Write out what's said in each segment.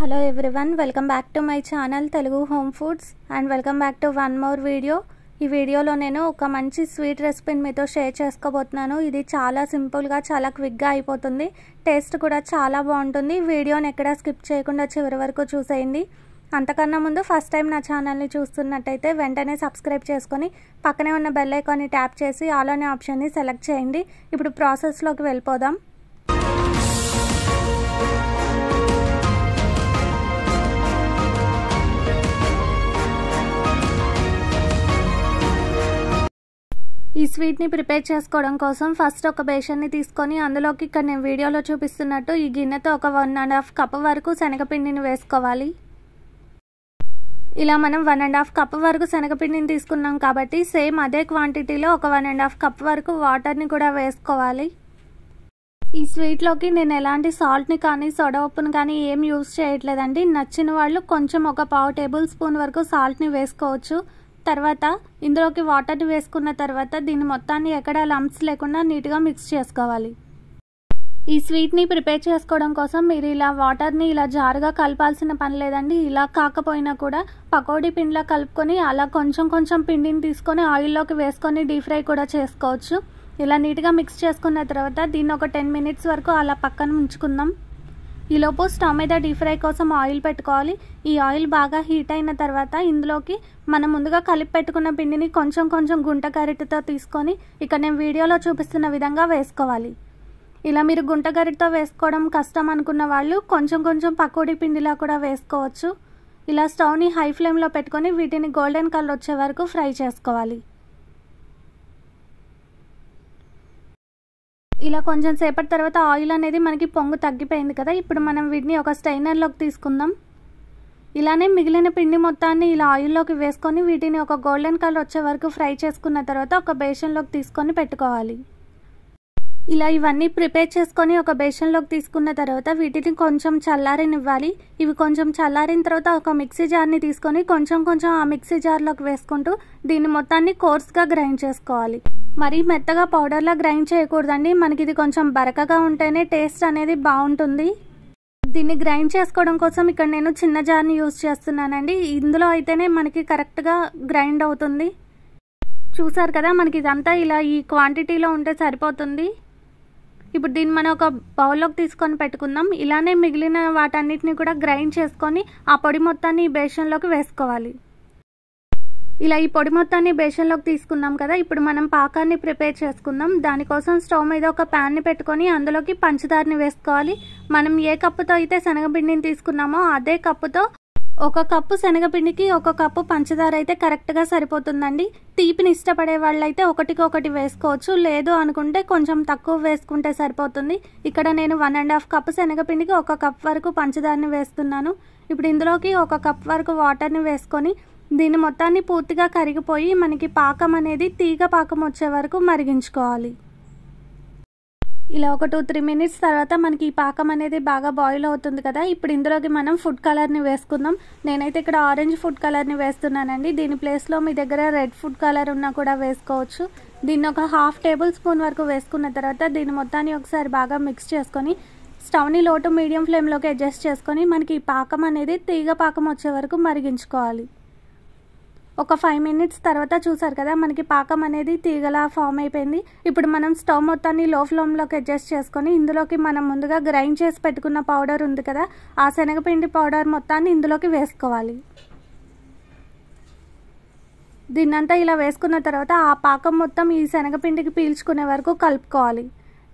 hello everyone welcome back to my channel Telugu home foods and welcome back to one more video ఈ వీడియోలో నేను ఒక మంచి sweet రెసిపీని మీతో షేర్ చేసుకోబోతున్నాను ఇది చాలా సింపుల్గా చాలా క్విక్గా అయిపోతుంది టేస్ట్ కూడా చాలా బాగుంటుంది వీడియోని ఎక్కడా స్కిప్ చేయకుండా చివరి వరకు చూసేయండి అంతకన్నా ముందు ఫస్ట్ టైం నా ఛానల్ని చూస్తున్నట్టయితే వెంటనే సబ్స్క్రైబ్ చేసుకొని పక్కనే ఉన్న బెల్లైకాన్ని ట్యాప్ చేసి ఆలోనే ఆప్షన్ని సెలెక్ట్ చేయండి ఇప్పుడు ప్రాసెస్లోకి వెళ్ళిపోదాం ఈ స్వీట్ని ప్రిపేర్ చేసుకోవడం కోసం ఫస్ట్ ఒక బేషన్ని తీసుకొని అందులోకి ఇక్కడ నేను వీడియోలో చూపిస్తున్నట్టు ఈ గిన్నెతో ఒక వన్ అండ్ హాఫ్ కప్ వరకు శనగపిండిని వేసుకోవాలి ఇలా మనం వన్ అండ్ హాఫ్ కప్ వరకు శనగపిండిని తీసుకున్నాం కాబట్టి సేమ్ అదే క్వాంటిటీలో ఒక వన్ అండ్ హాఫ్ కప్ వరకు వాటర్ని కూడా వేసుకోవాలి ఈ స్వీట్లోకి నేను ఎలాంటి సాల్ట్ని కానీ సోడా ఉప్పును కానీ ఏం యూస్ చేయట్లేదండి నచ్చిన వాళ్ళు కొంచెం ఒక పావు టేబుల్ స్పూన్ వరకు సాల్ట్ని వేసుకోవచ్చు తర్వాత ఇందులోకి వాటర్ని వేసుకున్న తర్వాత దీన్ని మొత్తాన్ని ఎక్కడ లంప్స్ లేకుండా నీట్గా మిక్స్ చేసుకోవాలి ఈ స్వీట్ని ప్రిపేర్ చేసుకోవడం కోసం మీరు ఇలా వాటర్ని ఇలా జారుగా కలపాల్సిన పని లేదండి ఇలా కాకపోయినా కూడా పకోడీ పిండిలా కలుపుకొని అలా కొంచెం కొంచెం పిండిని తీసుకొని ఆయిల్లోకి వేసుకొని డీప్ ఫ్రై కూడా చేసుకోవచ్చు ఇలా నీట్గా మిక్స్ చేసుకున్న తర్వాత దీన్ని ఒక టెన్ మినిట్స్ వరకు అలా పక్కన ఉంచుకుందాం ఈలోపు స్టవ్ మీద డీప్ ఫ్రై కోసం ఆయిల్ పెట్టుకోవాలి ఈ ఆయిల్ బాగా హీట్ అయిన తర్వాత ఇందులోకి మనం ముందుగా కలిపి పెట్టుకున్న పిండిని కొంచెం కొంచెం గుంట గరిటతో తీసుకొని ఇక్కడ నేను వీడియోలో చూపిస్తున్న విధంగా వేసుకోవాలి ఇలా మీరు గుంట గరిటతో వేసుకోవడం కష్టం అనుకున్న వాళ్ళు కొంచెం కొంచెం పకోడీ పిండిలా కూడా వేసుకోవచ్చు ఇలా స్టవ్ని హై ఫ్లేమ్లో పెట్టుకొని వీటిని గోల్డెన్ కలర్ వచ్చే వరకు ఫ్రై చేసుకోవాలి ఇలా కొంచెం సేపటి తర్వాత ఆయిల్ అనేది మనకి పొంగు తగ్గిపోయింది కదా ఇప్పుడు మనం వీటిని ఒక స్టైనర్లోకి తీసుకుందాం ఇలానే మిగిలిన పిండి మొత్తాన్ని ఇలా ఆయిల్లోకి వేసుకొని వీటిని ఒక గోల్డెన్ కలర్ వచ్చే వరకు ఫ్రై చేసుకున్న తర్వాత ఒక బేషన్లోకి తీసుకొని పెట్టుకోవాలి ఇలా ఇవన్నీ ప్రిపేర్ చేసుకొని ఒక బేషన్లోకి తీసుకున్న తర్వాత వీటిని కొంచెం చల్లారనివ్వాలి ఇవి కొంచెం చల్లారిన తర్వాత ఒక మిక్సీ జార్ని తీసుకొని కొంచెం కొంచెం ఆ మిక్సీ జార్లోకి వేసుకుంటూ దీన్ని మొత్తాన్ని కోర్స్గా గ్రైండ్ చేసుకోవాలి మరి మెత్తగా పౌడర్లా గ్రైండ్ చేయకూడదండి మనకి ఇది కొంచెం బరకగా ఉంటేనే టేస్ట్ అనేది బాగుంటుంది దీన్ని గ్రైండ్ చేసుకోవడం కోసం ఇక్కడ నేను చిన్న జార్ని యూజ్ చేస్తున్నానండి ఇందులో అయితేనే మనకి కరెక్ట్గా గ్రైండ్ అవుతుంది చూసారు కదా మనకి ఇదంతా ఇలా ఈ క్వాంటిటీలో ఉంటే సరిపోతుంది ఇప్పుడు దీన్ని మనం ఒక బౌల్లోకి తీసుకొని పెట్టుకుందాం ఇలానే మిగిలిన వాటన్నిటిని కూడా గ్రైండ్ చేసుకొని ఆ పొడి మొత్తాన్ని ఈ బేషన్లోకి వేసుకోవాలి ఇలా ఈ పొడి మొత్తాన్ని బేషన్లోకి తీసుకున్నాం కదా ఇప్పుడు మనం పాకాన్ని ప్రిపేర్ చేసుకుందాం దానికోసం స్టవ్ మీద ఒక ప్యాన్ని పెట్టుకొని అందులోకి పంచదారని వేసుకోవాలి మనం ఏ కప్పుతో అయితే శనగపిండిని తీసుకున్నామో అదే కప్పుతో ఒక కప్పు శనగపిండికి ఒక కప్పు పంచదార అయితే కరెక్ట్గా సరిపోతుందండి తీపిని ఇష్టపడే వాళ్ళైతే ఒకటికి ఒకటి వేసుకోవచ్చు లేదు అనుకుంటే కొంచెం తక్కువ వేసుకుంటే సరిపోతుంది ఇక్కడ నేను వన్ అండ్ హాఫ్ కప్పు శనగపిండికి ఒక కప్ వరకు పంచదారని వేస్తున్నాను ఇప్పుడు ఇందులోకి ఒక కప్ వరకు వాటర్ని వేసుకొని దీని మొత్తాన్ని పూర్తిగా కరిగిపోయి మనకి పాకం అనేది తీగ పాకం వచ్చే వరకు మరిగించుకోవాలి ఇలా ఒక టూ త్రీ మినిట్స్ తర్వాత మనకి ఈ పాకం అనేది బాగా బాయిల్ అవుతుంది కదా ఇప్పుడు ఇందులోకి మనం ఫుడ్ కలర్ని వేసుకుందాం నేనైతే ఇక్కడ ఆరెంజ్ ఫుడ్ కలర్ని వేస్తున్నానండి దీని ప్లేస్లో మీ దగ్గర రెడ్ ఫుడ్ కలర్ ఉన్నా కూడా వేసుకోవచ్చు దీన్ని ఒక హాఫ్ టేబుల్ స్పూన్ వరకు వేసుకున్న తర్వాత దీన్ని మొత్తాన్ని ఒకసారి బాగా మిక్స్ చేసుకొని స్టవ్ని లోటు మీడియం ఫ్లేమ్లోకి అడ్జస్ట్ చేసుకొని మనకి ఈ పాకం అనేది తీగ పాకం వచ్చే వరకు మరిగించుకోవాలి ఒక ఫైవ్ మినిట్స్ తర్వాత చూసారు కదా మనకి పాకం అనేది తీగలా ఫామ్ అయిపోయింది ఇప్పుడు మనం స్టవ్ మొత్తాన్ని లో ఫ్లేమ్లోకి అడ్జస్ట్ చేసుకొని ఇందులోకి మనం ముందుగా గ్రైండ్ చేసి పెట్టుకున్న పౌడర్ ఉంది కదా ఆ శనగపిండి పౌడర్ మొత్తాన్ని ఇందులోకి వేసుకోవాలి దీన్నంతా ఇలా వేసుకున్న తర్వాత ఆ పాకం మొత్తం ఈ శనగపిండికి పీల్చుకునే వరకు కలుపుకోవాలి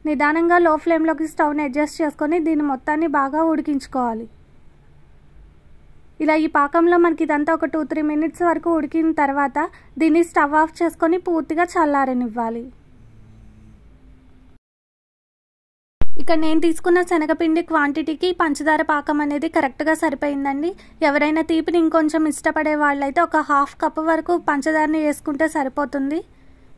నిదానంగా లో ఫ్లేమ్లోకి స్టవ్ని అడ్జస్ట్ చేసుకొని దీన్ని మొత్తాన్ని బాగా ఉడికించుకోవాలి ఇలా ఈ పాకంలో మనకి ఇదంతా ఒక టూ త్రీ మినిట్స్ వరకు ఉడికిన తర్వాత దీన్ని స్టవ్ ఆఫ్ చేసుకొని పూర్తిగా చల్లారనివ్వాలి ఇక్కడ నేను తీసుకున్న శనగపిండి క్వాంటిటీకి పంచదార పాకం అనేది కరెక్ట్గా సరిపోయిందండి ఎవరైనా తీపిని ఇంకొంచెం ఇష్టపడే వాళ్ళైతే ఒక హాఫ్ కప్ వరకు పంచదారని వేసుకుంటే సరిపోతుంది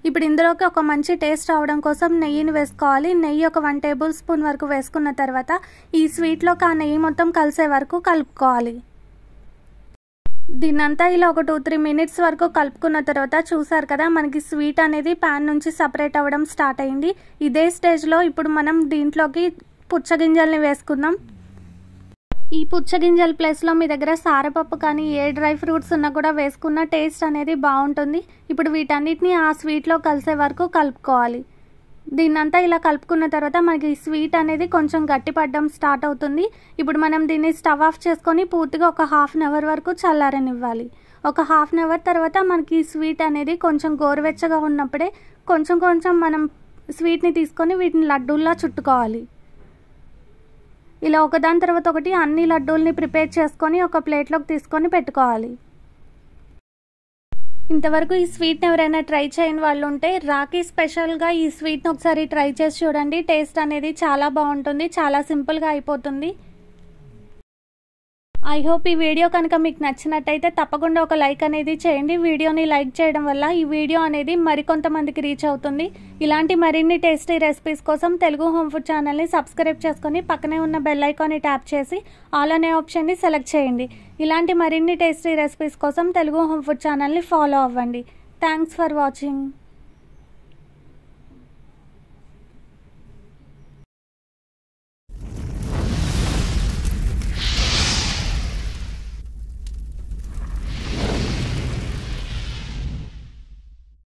ఇప్పుడు ఇందులోకి ఒక మంచి టేస్ట్ రావడం కోసం నెయ్యిని వేసుకోవాలి నెయ్యి ఒక వన్ టేబుల్ స్పూన్ వరకు వేసుకున్న తర్వాత ఈ స్వీట్లోకి ఆ నెయ్యి మొత్తం కలిసే వరకు కలుపుకోవాలి దీన్నంతా ఇలా ఒక టూ త్రీ మినిట్స్ వరకు కలుపుకున్న తర్వాత చూసారు కదా మనకి స్వీట్ అనేది ప్యాన్ నుంచి సపరేట్ అవ్వడం స్టార్ట్ అయింది ఇదే స్టేజ్లో ఇప్పుడు మనం దీంట్లోకి పుచ్చగింజల్ని వేసుకుందాం ఈ పుచ్చగింజల ప్లేస్లో మీ దగ్గర సారపప్పు కానీ ఏ డ్రై ఫ్రూట్స్ ఉన్నా కూడా వేసుకున్న టేస్ట్ అనేది బాగుంటుంది ఇప్పుడు వీటన్నిటిని ఆ స్వీట్లో కలిసే వరకు కలుపుకోవాలి దీన్నంతా ఇలా కలుపుకున్న తర్వాత మనకి స్వీట్ అనేది కొంచెం గట్టిపడడం స్టార్ట్ అవుతుంది ఇప్పుడు మనం దీన్ని స్టవ్ ఆఫ్ చేసుకొని పూర్తిగా ఒక హాఫ్ అన్ అవర్ వరకు చల్లారనివ్వాలి ఒక హాఫ్ అన్ అవర్ తర్వాత మనకి స్వీట్ అనేది కొంచెం గోరువెచ్చగా ఉన్నప్పుడే కొంచెం కొంచెం మనం స్వీట్ని తీసుకొని వీటిని లడ్డూల్లా చుట్టుకోవాలి ఇలా ఒకదాని తర్వాత ఒకటి అన్ని లడ్డూల్ని ప్రిపేర్ చేసుకొని ఒక ప్లేట్లోకి తీసుకొని పెట్టుకోవాలి ఇంతవరకు ఈ స్వీట్ని ఎవరైనా ట్రై చేయని వాళ్ళు ఉంటే రాఖీ స్పెషల్గా ఈ స్వీట్ని ఒకసారి ట్రై చేసి చూడండి టేస్ట్ అనేది చాలా బాగుంటుంది చాలా సింపుల్గా అయిపోతుంది ఐ హోప్ ఈ వీడియో కనుక మీకు నచ్చినట్టయితే తప్పకుండా ఒక లైక్ అనేది చేయండి వీడియోని లైక్ చేయడం వల్ల ఈ వీడియో అనేది మరికొంతమందికి రీచ్ అవుతుంది ఇలాంటి మరిన్ని టేస్టీ రెసిపీస్ కోసం తెలుగు హోమ్ ఫుడ్ ఛానల్ని సబ్స్క్రైబ్ చేసుకొని పక్కనే ఉన్న బెల్ ఐకాన్ని ట్యాప్ చేసి ఆల్ అనే ఆప్షన్ని సెలెక్ట్ చేయండి ఇలాంటి మరిన్ని టేస్టీ రెసిపీస్ కోసం తెలుగు హోమ్ ఫుడ్ ఛానల్ని ఫాలో అవ్వండి థ్యాంక్స్ ఫర్ వాచింగ్